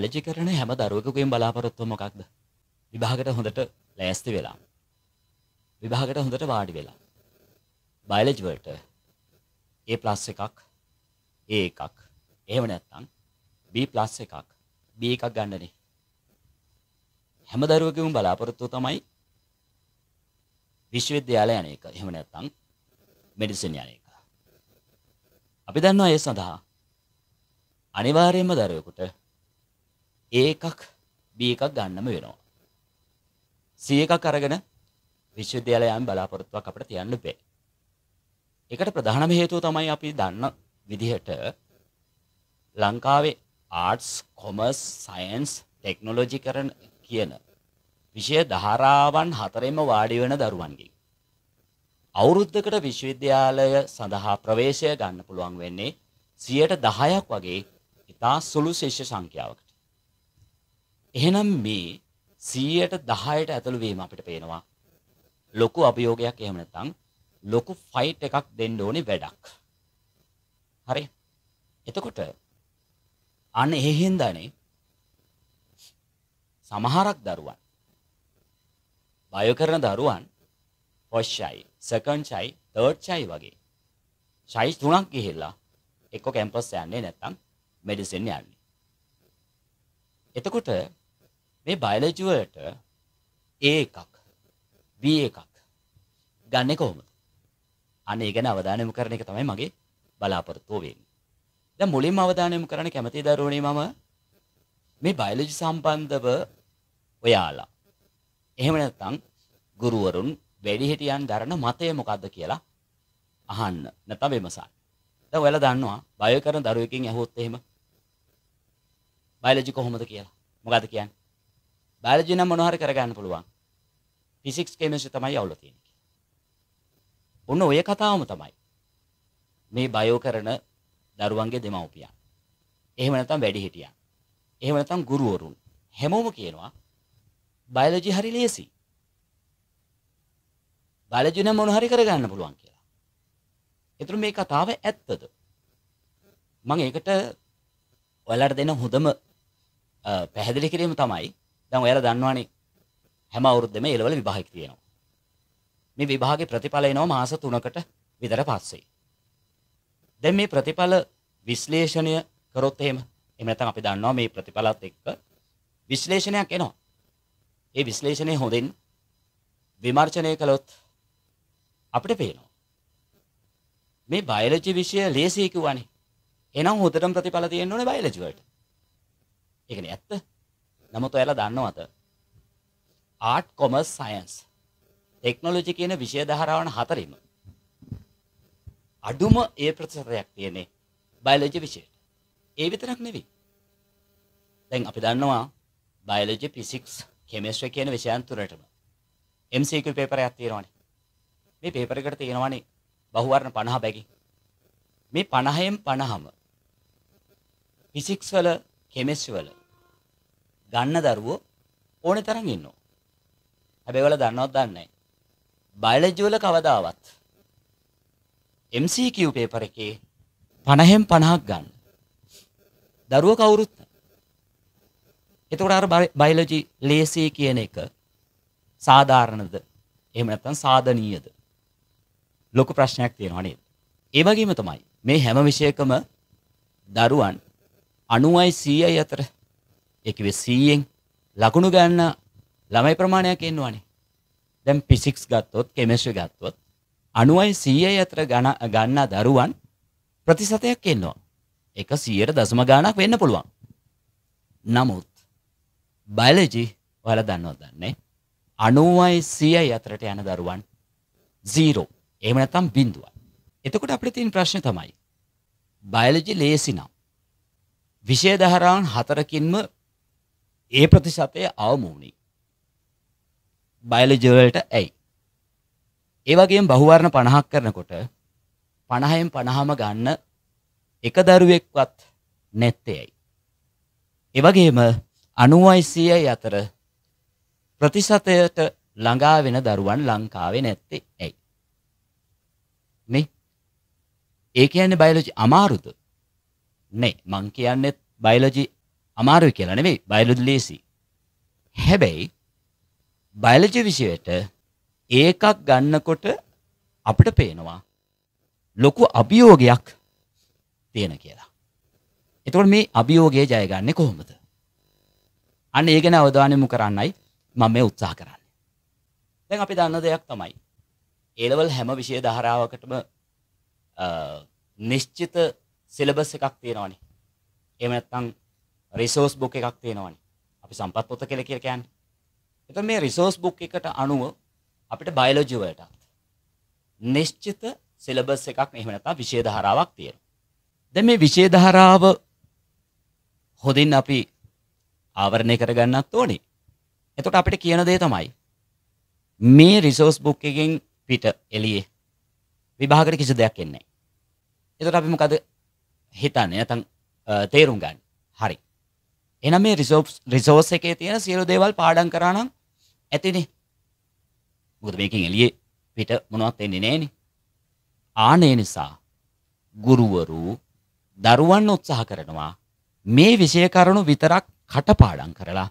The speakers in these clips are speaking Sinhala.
බයලජි කරන හැම දරුවකගෙන් බලාපොරොත්තුව මොකක්ද? විභාගයට හොඳට ලෑස්ති වෙලා. විභාගයට හොඳට වාඩි වෙලා. බයලජි වලට A+ එකක් A එකක්. එහෙම නැත්නම් B+ එකක් B එකක් ගන්නනේ. හැම දරුවකගෙන් බලාපොරොත්තුව තමයි විශ්වවිද්‍යාලය යන එක. එහෙම නැත්නම් මෙඩිසින් යන එක. අපි දන්නවා ඒ සඳහා අනිවාර්යයෙන්ම දරුවෙකුට A එකක් B එකක් ගන්නම වෙනවා. C එකක් අරගෙන විශ්වවිද්‍යාලයන් බලාපොරොත්තුවක් අපිට තියන්න බෑ. ඒකට ප්‍රධානම හේතුව තමයි අපි දන්න විදිහට ලංකාවේ ආර්ට්ස්, කොමර්ස්, සයන්ස්, ටෙක්නොලොජි කරන කියන විෂය ධාරාවන් හතරෙම වාඩි වෙන දරුවන්ගෙන් අවුරුද්දකට විශ්වවිද්‍යාලය සඳහා ප්‍රවේශය ගන්න පුළුවන් වෙන්නේ 10%ක් වගේ ඉතා සුළු ශිෂ්‍ය සංඛ්‍යාවකට. එහෙනම් මේ 100ට 10ට ඇතුළු වීම අපිට පේනවා. ලොකු අභියෝගයක් එහෙම නැත්නම් ලොකු ෆයිට් එකක් දෙන්න ඕනේ වැඩක්. හරි. එතකොට අන්න ඒ හින්දානේ සමහරක් දරුවන් බය කරන දරුවන් ෆස්ට්යි, සෙකන්ඩ්යි, තර්ඩ්යි වගේ ෂයි තුනක් ගිහිල්ලා එක්ක කැම්පස් යන්නේ නැත්නම් මෙඩිසින් යන්නේ. එතකොට මේ බයලජි වලට A එකක් B එකක් ගන්නේ කොහොමද? අනේ ගැන අවධානය යොමු කරන එක තමයි මගේ බලාපොරොත්තුව වෙන්නේ. දැන් මුලින්ම අවධානය යොමු කරන්න කැමති දරුවනේ මම මේ බයලජි සම්බන්ධව ඔයාලා. එහෙම නැත්නම් ගුරුවරුන් වැඩිහිටියන් දරන මතය මොකද්ද කියලා අහන්න නැත්නම් විමසන්න. දැන් ඔයාලා දන්නවා බයෝ කරන දරුවෙකින් ඇහුවොත් එහෙම බයලජි කොහොමද කියලා. මොකද්ද කියන්නේ? බයලජි නම් මොනවා හරි කරගන්න පුළුවන්. ෆිසික්ස් කෙමිස්ට්‍රි තමයි අවුල තියෙන්නේ. ඔන්න ඔය කතාවම තමයි. මේ බයෝ කරන දරුවන්ගේ දෙමව්පියන්. එහෙම නැත්නම් වැඩිහිටියන්. එහෙම නැත්නම් ගුරුවරුන්. හැමෝම කියනවා බයලජි හරි ලේසි. බයලජි නම් මොන හරි කරගන්න පුළුවන් කියලා. ඒතර මේ කතාව ඇත්තද? මම ඒකට ඔයාලට දෙන හොඳම පැහැදිලි කිරීම තමයි දැන් ඔයාලා දන්නවනේ හැම අවුරුද්දෙම ඒලවල විභාගයක් තියෙනවා. මේ විභාගේ ප්‍රතිඵල එනවා මාස 3කට විතර පස්සේ. දැන් මේ ප්‍රතිඵල විශ්ලේෂණය කරොත් එහෙම එහෙම නැත්නම් අපි දන්නවා මේ ප්‍රතිඵලات එක්ක විශ්ලේෂණයක් එනවා. ඒ විශ්ලේෂණය හොඳින් විමර්ශනය කළොත් අපිට පේනවා මේ බයලජි විෂය ලේසියි කිව්වනේ. එහෙනම් හොඳටම ප්‍රතිඵල තියෙන්න ඕනේ බයලජි වලට. ඒකනේ ඇත්ත. නමුත් ඔයාලා දන්නවද ආට් කොමර්ස් සයන්ස් ටෙක්නොලොජි කියන විෂය ධාරාවන් හතරින් අඩුම ඒ ප්‍රතිශතයක් තියෙන්නේ බයලොජි විෂයට. ඒ විතරක් නෙවෙයි. දැන් අපි දන්නවා බයලොජි ෆිසික්ස් කෙමිස්ට්‍රි කියන විෂයන් තුනටම MCQ පේපර් එකක් තියෙනවානේ. මේ පේපර් එකට තියෙනවානේ බහුවර්ණ 50 බැගින්. මේ 50න් 50ම ෆිසික්ස් වල කෙමිස්ට්‍රි වල ගන්න දරුවෝ ඕනේ තරම් ඉන්නවා. හැබැයි ඔයාලා දන්නවද දන්නේ නැහැ. බයොලොජි වල කවදාවත් MCQ පේපර් එකේ 50න් 50ක් ගන්න. දරුවෝ කවුරුත් එතකොට අර බයොලොජි ලේසි කියන එක සාධාරණද? එහෙම නැත්නම් සාධනීයද? ලොකු ප්‍රශ්නයක් තියෙනවා නේද? ඒ වගේම තමයි මේ හැම විෂයකම දරුවන් 90යි 100යි අතර ඒකවේ සීයෙන් ලකුණු ගන්න ළමයි ප්‍රමාණයක් එන්නවානේ දැම් පිසිික්ස් ගත්තොත් කෙමේශ්‍ර ගත්තොත් අනුවයි සීය අතර ගන ගන්න දරුවන් ප්‍රතිසතයක් එන්නවා එක සියයට දසම ගානක් වෙන්න පුළුවන් නමුත් බයලජි වල දන්නවත් දන්නේ අනුවයි සියයි අතරට යන දරුවන් සීරෝ එම නැතම් බින්දුව එතකොට අපි තින් ප්‍රශ්න තමයි බයලජි ලේසිනම් විෂය දහරාවන් හතරකින්ම ඒ ප්‍රතිශතය අවම වුණේ. බයලජි වලට ඇයි? ඒ වගේම බහුවර්ණ 50ක් කරනකොට 50න් 50ම ගන්න එක දරුවෙක්වත් නැත්තේ ඇයි? ඒ වගේම 90යි 100යි අතර ප්‍රතිශතයට ළඟා වෙන දරුවන් ලංකාවේ නැත්තේ ඇයි? මේ ඒ කියන්නේ බයලොජි අමාරුද? නෑ මං කියන්නේ බයලොජි අමාරු කියලා නෙවෙයි බයලොජි ලේසි. හැබැයි බයලොජි විෂයට ඒකක් ගන්නකොට අපිට පේනවා ලොකු අභියෝගයක් තියෙන කියලා. එතකොට මේ අභියෝගය ජයගන්නේ කොහොමද? අන්න ඒ ගැන අවධානය යොමු කරන්නයි මම මේ උත්සාහ කරන්නේ. දැන් අපි දන්න දෙයක් තමයි A level හැම විෂය ධාරාවකටම නිශ්චිත සිලබස් එකක් තියෙනවනේ. එහෙම නැත්නම් රිසෝස් බුක් එකක් තියෙනවනේ. අපි සම්පත් පොත කියලා කියලා කියන්නේ. එතකොට මේ රිසෝස් බුක් එකට අනුව අපිට බයොලොජි වලට නිශ්චිත සිලබස් එකක් එහෙම නැත්නම් විෂය ධාරාවක් තියෙනවා. දැන් මේ විෂය ධාරාව හොඳින් අපි ආවරණය කරගන්නත් ඕනේ. එතකොට අපිට කියන දේ තමයි මේ රිසෝස් බුක් එකෙන් පිට එළියේ විභාගට කිසි දෙයක් එන්නේ නැහැ. එතකොට අපි මොකද හිතන්නේ නැත්නම් තේරුම් ගන්න. හරි. එන මේ රිසෝප් රිසෝස් එකේ තියෙන සියලු දේවල් පාඩම් කරානම් ඇතිනේ මොකද මේකින් එළියේ පිට මොනවත් එන්නේ නැහෙනේ ආනේ නිසා ගුරුවරු දරුවන් උත්සාහ කරනවා මේ විෂය කරුණු විතරක් කටපාඩම් කරලා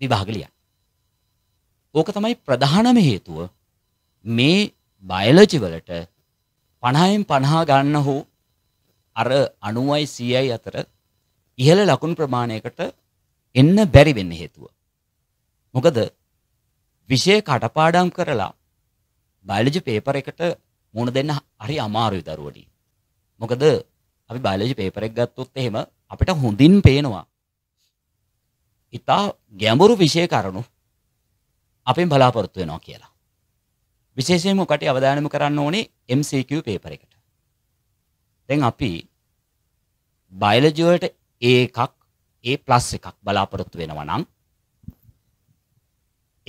විභාග ලියන්න ඕක තමයි ප්‍රධානම හේතුව මේ බයලජි වලට 50න් 50 ගන්න හෝ අර 90යි 100යි අතර ඉහළ ලකුණු ප්‍රමාණයකට එන්න බැරි වෙන්න හේතුව. මොකද විෂය කටපාඩම් කරලා බයලජි පේපර එකට මුණ දෙන්න හරි අමාරුයි දරුවනි. මොකද අපි බයලජි පේපර එක ගත්තොත් එහෙම අපිට හොඳින් පේනවා. ඊටා ගැඹුරු විෂය කරුණු අපෙන් බලාපොරොත්තු වෙනවා කියලා. විශේෂයෙන්ම කටි අවධානම කරන්න ඕනේ MCQ පේපර එකට. දැන් අපි බයලජි වලට ඒ එකක් ඒ ප්ලස් එකක් බලාපොරොත්තු වෙනවා නම්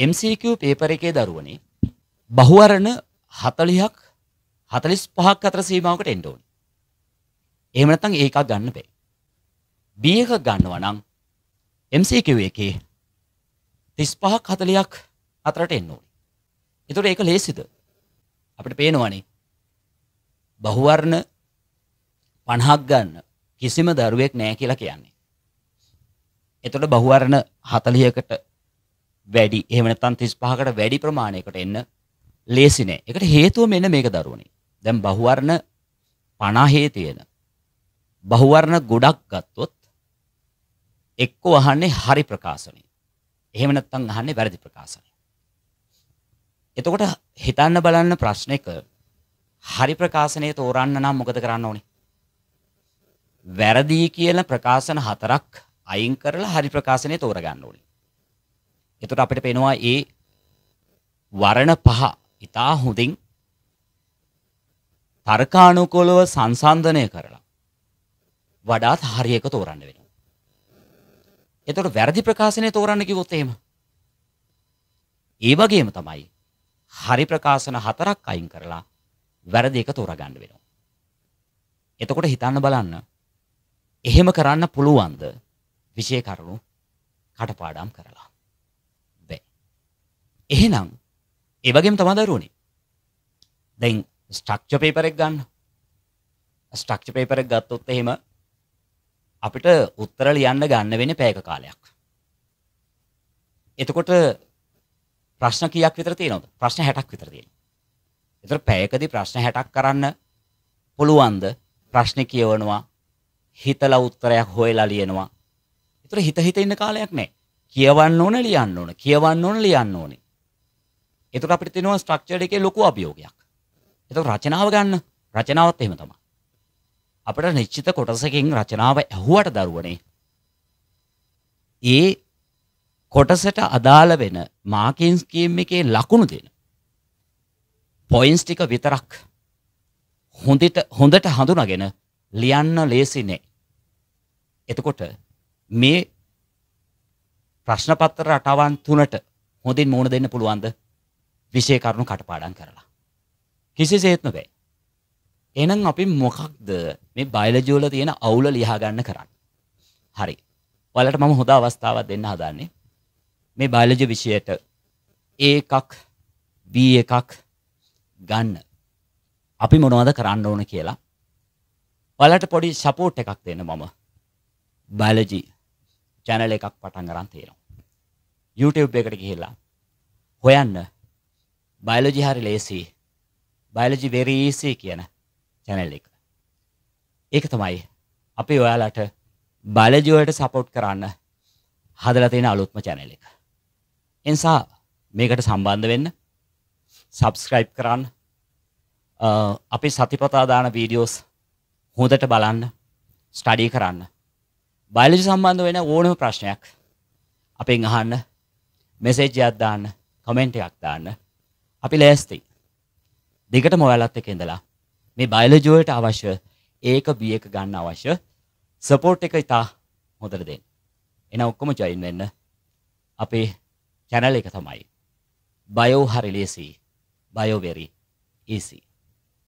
MCQ පේපර් එකේ දරුවනේ බහුවරණ 40ක් 45ක් අතර සීමාවකට එන්න ඕනේ. එහෙම නැත්නම් ඒකක් ගන්න බෑ. B එක ගන්නවා නම් MCQ එකේ 35ක් 40ක් අතරට එන්න ඕනේ. ඒතකොට ඒක ලේසිද? අපිට පේනවනේ බහුවර්ණ 50ක් ගන්න කිසිම දරුවෙක් නෑ කියලා කියන්නේ. එතකොට බහුවර්ණ 40කට වැඩි එහෙම නැත්නම් 35කට වැඩි ප්‍රමාණයකට එන්න ලේසි නෑ. ඒකට හේතුව මෙන්න මේක දරුවනේ. දැන් බහුවර්ණ 50 තියෙන බහුවර්ණ ගොඩක් ගත්තොත් එක්කෝ අහන්නේ හරි ප්‍රකාශනය. එහෙම නැත්නම් අහන්නේ වැරදි ප්‍රකාශනය. එතකොට හිතන්න බලන්න ප්‍රශ්න එක හරි ප්‍රකාශනය තෝරන්න නම් මොකද කරන්න ඕනේ? වැරදි කියන ප්‍රකාශන හතරක් අයින් කරලා හරි ප්‍රකාශනය තෝරගන්න ඕනේ. එතකොට අපිට පේනවා ඒ වරණ පහ ඉතා හොඳින් තර්කානුකූලව සංසන්දනය කරලා වඩාත් හරි එක තෝරන්න වෙනවා. එතකොට වැරදි ප්‍රකාශනය තෝරන්න කිව්වොත් එහෙම. ඒ වගේම තමයි හරි ප්‍රකාශන හතරක් අයින් කරලා වැරදි එක තෝරගන්න වෙනවා. එතකොට හිතන්න බලන්න එහෙම කරන්න පුළුවන්ද විෂය කරුණු කටපාඩම් කරලා. බෑ. එහෙනම් ඒ වගේම තමයි දරුවනේ. දැන් ස්ට්‍රක්චර් পেපර් එක ගන්න. ස්ට්‍රක්චර් পেපර් එක ගත්තොත් එහෙම අපිට උත්තර ලියන්න ගන්න වෙන්නේ පැයක කාලයක්. එතකොට ප්‍රශ්න කීයක් විතර තියෙනවද? ප්‍රශ්න 60ක් විතර තියෙනවා. එතකොට පැයකදී ප්‍රශ්න 60ක් කරන්න පුළුවන්ද? ප්‍රශ්න කියවනවා හිතලා උත්තරයක් හොයලා ලියනවා. ඒතර හිත හිත ඉන්න කාලයක් නැහැ. කියවන්න ඕන ලියන්න ඕන. කියවන්න ඕන ලියන්න ඕනේ. ඒතර අපිට තියෙනවා ස්ට්‍රක්චර් එකේ ලොකු අභියෝගයක්. ඒතර රචනාව ගන්න. රචනාවත් එහෙම තමයි. අපිට නිශ්චිත කොටසකින් රචනාව ඇහුවට දරුවනේ. ඒ කොටසට අදාළ වෙන මාකින් ස්කීම් එකේ ලකුණු දෙන පොයින්ස් ටික විතරක් හොඳට හොඳට හඳුනාගෙන ලියන්න ලේසි නෑ. එතකොට මේ ප්‍රශ්න පත්තර රටාවන් තුනට හොඳින් මුණ දෙන්න පුළුවන්ද? විෂය කරුණු කටපාඩම් කරලා. කිසිසේත්ම බෑ. එහෙනම් අපි මොකක්ද මේ බයලජි වල තියෙන අවුල ලියා ගන්න කරන්නේ? හරි. ඔයාලට මම හොඳ අවස්ථාවක් දෙන්න හදාන්නේ. මේ බයලජි විෂයට A එකක් B එකක් ගන්න. අපි මොනවද කරන්න ඕන කියලා ඔයාලට පොඩි සපෝට් එකක් දෙන්න මම බයොලොජි channel එකක් පටන් ගන්න තියෙනවා. YouTube එකට ගිහිල්ලා හොයන්න බයොලොජි හරි ලේසි. බයොලොජි very easy කියන channel එක. ඒක තමයි අපි ඔයාලට බයොලොජි වලට සපෝට් කරන්න හදලා තියෙන අලුත්ම channel එක. එනිසා මේකට සම්බන්ධ වෙන්න subscribe කරන්න අපි සතිපතා දාන වීඩියෝස් හොඳට බලන්න ස්ටඩී කරන්න බයලජි සම්බන්ධ වෙන ඕනම ප්‍රශ්නයක් අපෙන් අහන්න මෙසේජ්ජයක් දාන්න කමෙන්ටයක් දාන්න අපි ලෑස්ති දෙකට මොවැලත් එක ඉඳලා මේ බයලජෝයට අවශ්‍ය ඒක බිය එක ගන්න අවශ්‍ය සපෝට් එක ඉතා හොඳට දෙන්න එන ඔක්කොම ජොයින් වෙන්න අපේ චැනල් එක තමයි බයෝ හරි ලේසි බයෝවෙරි ඒසි